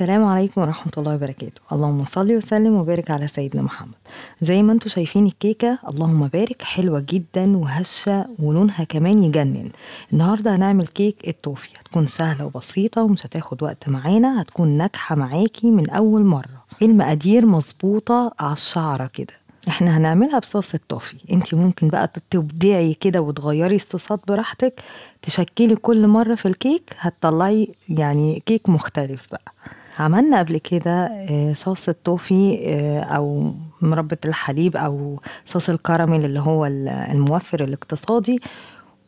السلام عليكم ورحمة الله وبركاته اللهم صل وسلم وبارك على سيدنا محمد زي ما انتوا شايفين الكيكة اللهم بارك حلوة جدا وهشة ولونها كمان يجنن النهاردة هنعمل كيك التوفي هتكون سهلة وبسيطة ومش هتاخد وقت معانا هتكون ناجحة معاكي من أول مرة المقادير مظبوطة على الشعرة كده احنا هنعملها بصوص التوفي انت ممكن بقى تبدعي كده وتغيري الصوصات براحتك تشكلي كل مره في الكيك هتطلعي يعني كيك مختلف بقى عملنا قبل كده آه، صوص التوفي آه، أو مربى الحليب أو صوص الكراميل اللي هو الموفر الاقتصادي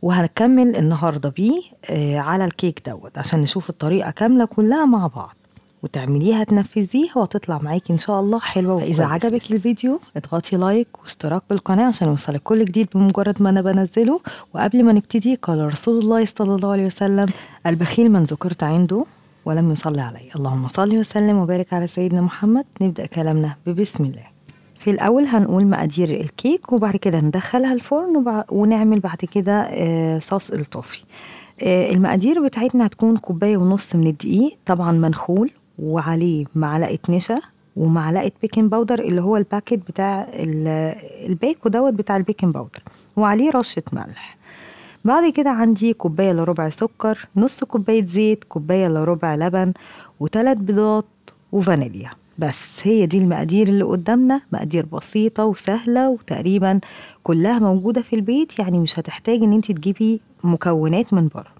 وهنكمل النهاردة بيه آه، على الكيك دوت عشان نشوف الطريقة كاملة كلها مع بعض وتعمليها تنفذيها وتطلع معاكي ان شاء الله حلوه اذا عجبك الفيديو اضغطي لايك واشتراك بالقناه عشان يوصلك كل جديد بمجرد ما انا بنزله وقبل ما نبتدي قال رسول الله صلى الله عليه وسلم البخيل من ذكرت عنده ولم يصلي علي اللهم صل وسلم وبارك على سيدنا محمد نبدأ كلامنا ببسم الله في الأول هنقول مقادير الكيك وبعد كده ندخلها الفرن ونعمل بعد كده آه، صوص الطافي آه، المقادير بتاعتنا هتكون كوباية ونص من الدقيق طبعا منخول وعليه معلقة نشا ومعلقة بيكنج باودر اللي هو الباكت بتاع الباكو دوت بتاع البيكنج باودر وعليه رشة ملح بعد كده عندي كوباية الا ربع سكر نص كوباية زيت كوباية الا ربع لبن وتلات بيضات وفانيليا بس هي دي المقادير اللي قدامنا مقادير بسيطة وسهلة وتقريبا كلها موجودة في البيت يعني مش هتحتاج ان انت تجيبي مكونات من بره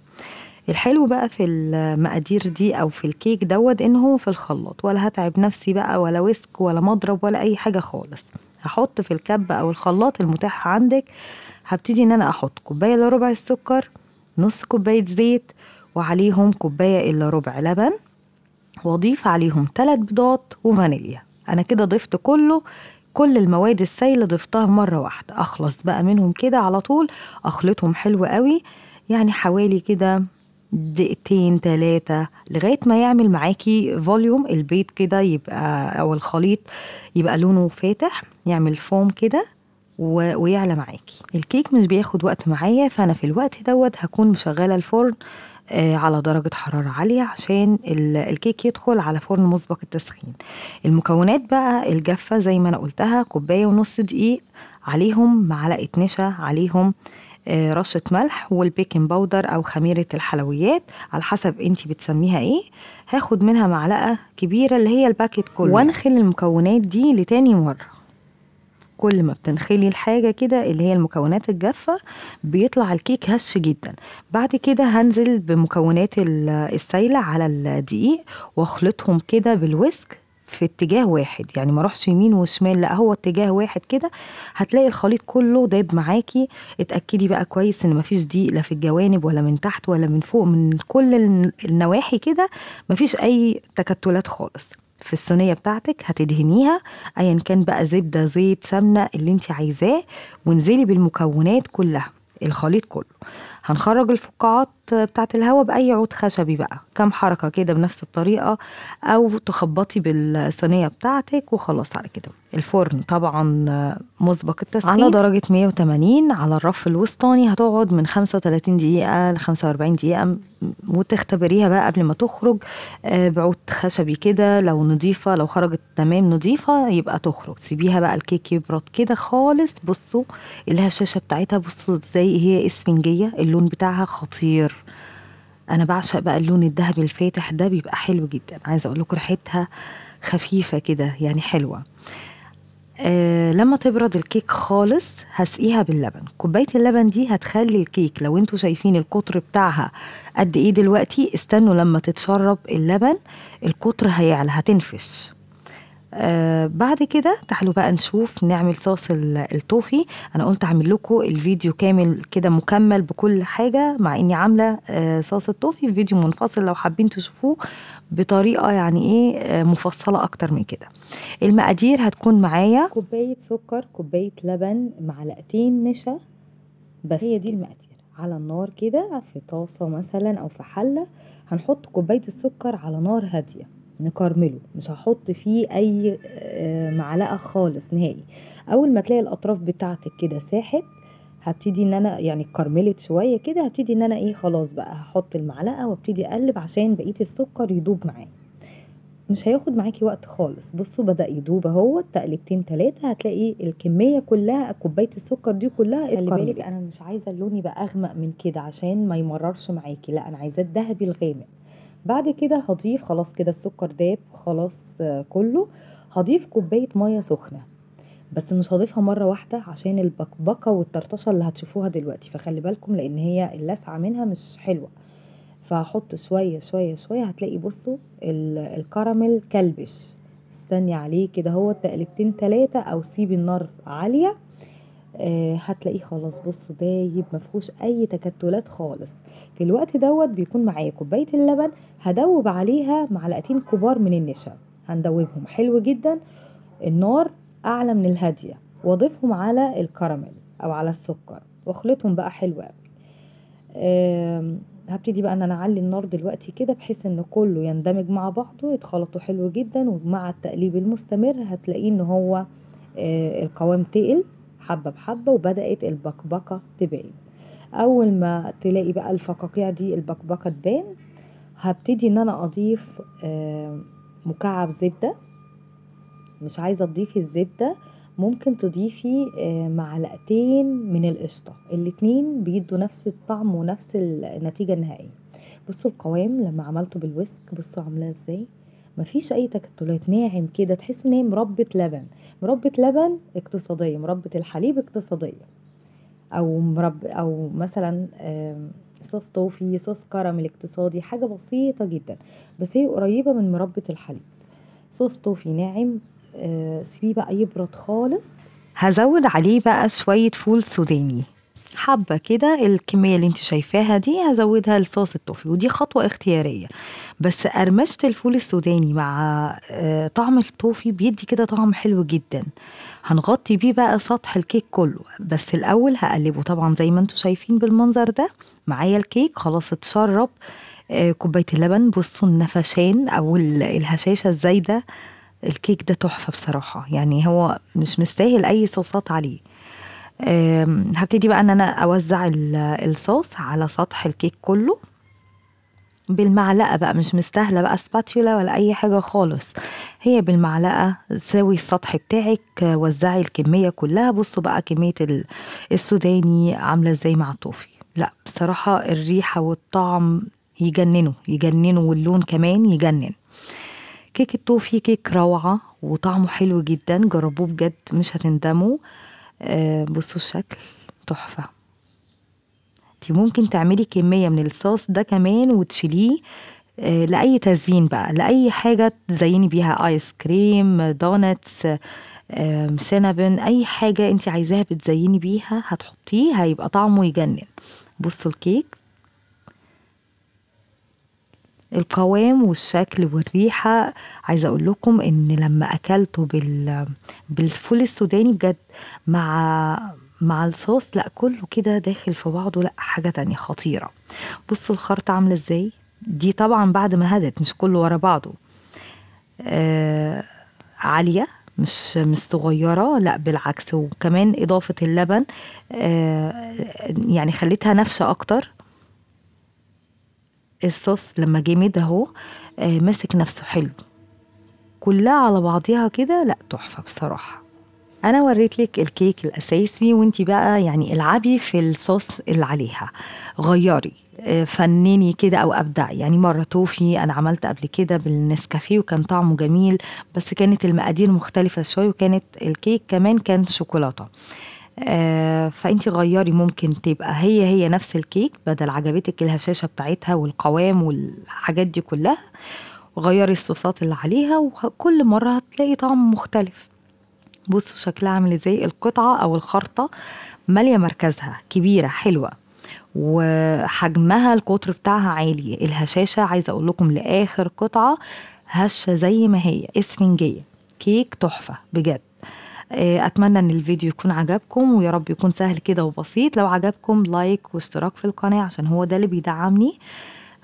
الحلو بقى في المقادير دي او في الكيك دوت ان هو في الخلاط ولا هتعب نفسي بقى ولا ويسك ولا مضرب ولا اي حاجة خالص هحط في الكبة او الخلاط المتاح عندك هبتدي ان انا احط كوبايه الا ربع السكر نص كوبايه زيت وعليهم كوبايه الا ربع لبن واضيف عليهم ثلاث بيضات وفانيليا انا كده ضفت كله كل المواد السائله ضفتها مره واحده اخلص بقى منهم كده على طول اخلطهم حلو قوي يعني حوالي كده دقيقتين تلاتة لغاية ما يعمل معاكي فوليوم البيض كده يبقى أو الخليط يبقى لونه فاتح يعمل فوم كده و... ويعلى معاكي الكيك مش بياخد وقت معايا فانا في الوقت دوت هكون مشغله الفرن آه، على درجة حرارة عالية عشان الكيك يدخل على فرن مسبق التسخين المكونات بقى الجافة زي ما أنا قلتها كوباية ونص دقيق عليهم معلقة نشا عليهم آه، رشة ملح والبيكنج باودر أو خميرة الحلويات على حسب انتي بتسميها ايه هاخد منها معلقة كبيرة اللي هي الباكت كله وانخل المكونات دي لتاني مرة كل ما بتنخلي الحاجة كده اللي هي المكونات الجافة بيطلع الكيك هش جدا بعد كده هنزل بمكونات السايلة على الدقيق واخلطهم كده بالويسك في اتجاه واحد يعني ما روحش يمين وشمال لا هو اتجاه واحد كده هتلاقي الخليط كله داب معاكي اتاكدي بقى كويس ان مفيش ضيق لا في الجوانب ولا من تحت ولا من فوق من كل النواحي كده مفيش اي تكتلات خالص في الصينيه بتاعتك هتدهنيها ايا كان بقى زبده زيت سمنه اللي انت عايزاه وانزلي بالمكونات كلها الخليط كله هنخرج الفقاعات بتاعة الهواء بأي عود خشبي بقى كام حركة كده بنفس الطريقة أو تخبطي بالصينية بتاعتك وخلاص على كده الفرن طبعا مسبق التسخين على درجة 180 على الرف الوسطاني هتقعد من 35 دقيقة ل 45 دقيقة وتختبريها بقى قبل ما تخرج آه، بعود خشبي كده لو نظيفة لو خرجت تمام نضيفة يبقى تخرج سيبيها بقى الكيك يبرد كده خالص بصوا الهشاشة بتاعتها بصوا ازاي الحقيقي هي اسفنجيه اللون بتاعها خطير انا بعشق بقى اللون الذهبي الفاتح ده بيبقى حلو جدا عايزه اقول لكم ريحتها خفيفه كده يعني حلوه آه لما تبرد الكيك خالص هسقيها باللبن كوبايه اللبن دي هتخلي الكيك لو انتوا شايفين القطر بتاعها قد ايه دلوقتي استنوا لما تتشرب اللبن القطر هيعلى هتنفش آه بعد كده تعالوا بقى نشوف نعمل صوص التوفي انا قلت اعمل لكم الفيديو كامل كده مكمل بكل حاجه مع اني عامله آه صوص التوفي فيديو منفصل لو حابين تشوفوه بطريقه يعني ايه آه مفصله اكتر من كده المقادير هتكون معايا كوبايه سكر كوبايه لبن معلقتين نشا بس هي دي المقادير على النار كده في طاسه مثلا او في حله هنحط كوبايه السكر على نار هاديه نكرمله مش هحط فيه اي آه، معلقه خالص نهائي اول ما تلاقي الاطراف بتاعتك كده ساحت هبتدي ان انا يعني كرملت شويه كده هبتدي ان انا ايه خلاص بقى هحط المعلقه وابتدي اقلب عشان بقيه السكر يدوب معايا مش هياخد معاكي وقت خالص بصوا بدا يدوب اهو تقلبتين ثلاثه هتلاقي الكميه كلها كوبايه السكر دي كلها خلي بالك انا مش عايزه اللون يبقى اغمق من كده عشان ما يمررش معاكي لا انا عايزاه الذهبي الغامق بعد كده هضيف خلاص كده السكر داب خلاص آه، كله هضيف كوبايه ميه سخنه بس مش هضيفها مره واحده عشان البكبكه والطرطشه اللي هتشوفوها دلوقتي فخلي بالكم لان هي اللسعه منها مش حلوه فهحط شويه شويه شويه هتلاقي بصوا الكراميل كلبش استني عليه كده هو تقلبتين تلاتة او سيب النار عاليه آه، هتلاقيه خلاص بصوا دايب فيهوش اي تكتلات خالص في الوقت دوت بيكون معايا كوبايه اللبن هدوب عليها معلقتين كبار من النشا هندوبهم حلو جدا النار اعلى من الهاديه واضيفهم على الكراميل او على السكر واخلطهم بقى حلو قوي هبتدي بقى ان انا اعلي النار دلوقتي كده بحيث ان كله يندمج مع بعضه يتخلطوا حلو جدا ومع التقليب المستمر هتلاقيه ان هو آه، القوام تقل حبة بحبة وبدأت البكبكة تبان أول ما تلاقي بقى الفقاقيع دي البكبكة تبان هبتدي ان انا اضيف مكعب زبدة مش عايزة تضيفي الزبدة ممكن تضيفي معلقتين من القشطة الاتنين بيدوا نفس الطعم ونفس النتيجة النهائية بصوا القوام لما عملته بالوسك بصوا عاملاه ازاي مفيش اي تكتلات ناعم كده تحس ان هي مربة لبن مربة لبن اقتصادية مربة الحليب اقتصادية او مرب او مثلا صوص توفي صوص كراميل اقتصادي حاجة بسيطة جدا بس هي قريبة من مربة الحليب صوص توفي ناعم آه، سيبيه بقى يبرد خالص هزود عليه بقى شوية فول سوداني حبة كده الكمية اللي انت شايفاها دي هزودها لصوص التوفي ودي خطوة اختيارية بس قرمشة الفول السوداني مع آه، طعم التوفي بيدي كده طعم حلو جدا هنغطي بيه بقى سطح الكيك كله بس الأول هقلبه طبعا زي ما انتوا شايفين بالمنظر ده معايا الكيك خلاص اتشرب آه، كوباية اللبن بصوا النفشان أو الهشاشة الزايدة الكيك ده تحفة بصراحة يعني هو مش مستاهل أي صوصات عليه هبتدي بقى ان انا اوزع الصوص على سطح الكيك كله بالمعلقه بقى مش مستاهله بقى سباتيولا ولا اي حاجه خالص هي بالمعلقه ساوي السطح بتاعك وزعي الكميه كلها بصوا بقى كميه السوداني عامله ازاي مع الطوفي لا بصراحه الريحه والطعم يجننوا يجننوا واللون كمان يجنن كيك الطوفي كيك روعه وطعمه حلو جدا جربوه بجد مش هتندموا آه، بصوا الشكل تحفة انت ممكن تعملي كمية من الصوص ده كمان وتشيليه آه، لأي تزيين بقى لأي حاجة تزيني بيها آيس كريم دونتس سينابون أي حاجة انت عايزاها بتزيني بيها هتحطيه هيبقى طعمه يجنن بصوا الكيك القوام والشكل والريحة عايزة أقول لكم إن لما أكلته بال بالفول السوداني بجد مع مع الصوص لا كله كده داخل في بعضه لا حاجة تانية خطيرة بصوا الخرطة عاملة ازاي دي طبعا بعد ما هدت مش كله ورا بعضه آه عالية مش مش صغيرة لا بالعكس وكمان إضافة اللبن آه يعني خليتها نافشة أكتر الصوص لما جامد اهو آه، ماسك نفسه حلو كلها على بعضيها كده لا تحفه بصراحه انا وريت لك الكيك الاساسي وانت بقى يعني العبي في الصوص اللي عليها غيري آه، فنني كده او ابدعي يعني مره توفي انا عملت قبل كده بالنسكافيه وكان طعمه جميل بس كانت المقادير مختلفه شويه وكانت الكيك كمان كان شوكولاته آه، فانت غيري ممكن تبقى هي هي نفس الكيك بدل عجبتك الهشاشه بتاعتها والقوام والحاجات دي كلها غيري الصوصات اللي عليها وكل مره هتلاقي طعم مختلف بصوا شكلها عامل ازاي القطعه او الخرطه ماليه مركزها كبيره حلوه وحجمها القطر بتاعها عالي الهشاشه عايزه اقول لكم لاخر قطعه هشه زي ما هي اسفنجيه كيك تحفه بجد آه، اتمنى ان الفيديو يكون عجبكم ويا رب يكون سهل كده وبسيط لو عجبكم لايك واشتراك في القناه عشان هو ده اللي بيدعمني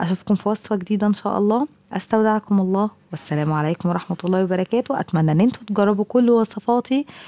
اشوفكم في وصفه جديده ان شاء الله استودعكم الله والسلام عليكم ورحمه الله وبركاته اتمنى ان انتوا تجربوا كل وصفاتي